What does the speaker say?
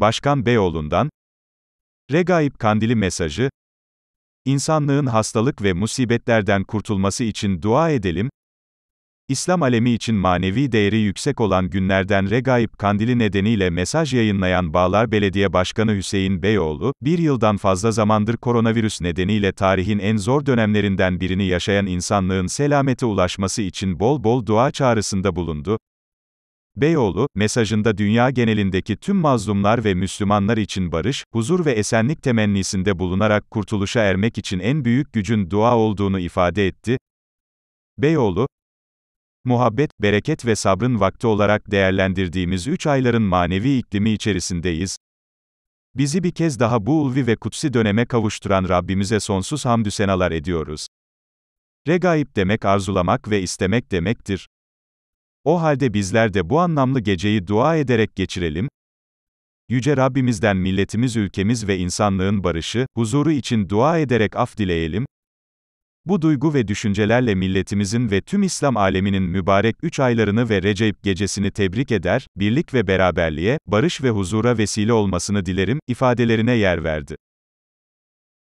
Başkan Beyoğlu'ndan, Regaip Kandili mesajı, İnsanlığın hastalık ve musibetlerden kurtulması için dua edelim, İslam alemi için manevi değeri yüksek olan günlerden Regaip Kandili nedeniyle mesaj yayınlayan Bağlar Belediye Başkanı Hüseyin Beyoğlu, bir yıldan fazla zamandır koronavirüs nedeniyle tarihin en zor dönemlerinden birini yaşayan insanlığın selamete ulaşması için bol bol dua çağrısında bulundu. Beyoğlu, mesajında dünya genelindeki tüm mazlumlar ve Müslümanlar için barış, huzur ve esenlik temennisinde bulunarak kurtuluşa ermek için en büyük gücün dua olduğunu ifade etti. Beyoğlu, muhabbet, bereket ve sabrın vakti olarak değerlendirdiğimiz üç ayların manevi iklimi içerisindeyiz. Bizi bir kez daha bu ulvi ve kutsi döneme kavuşturan Rabbimize sonsuz hamdü senalar ediyoruz. Regaib demek arzulamak ve istemek demektir. O halde bizler de bu anlamlı geceyi dua ederek geçirelim. Yüce Rabbimizden milletimiz, ülkemiz ve insanlığın barışı, huzuru için dua ederek af dileyelim. Bu duygu ve düşüncelerle milletimizin ve tüm İslam aleminin mübarek üç aylarını ve Recep gecesini tebrik eder, birlik ve beraberliğe, barış ve huzura vesile olmasını dilerim, ifadelerine yer verdi.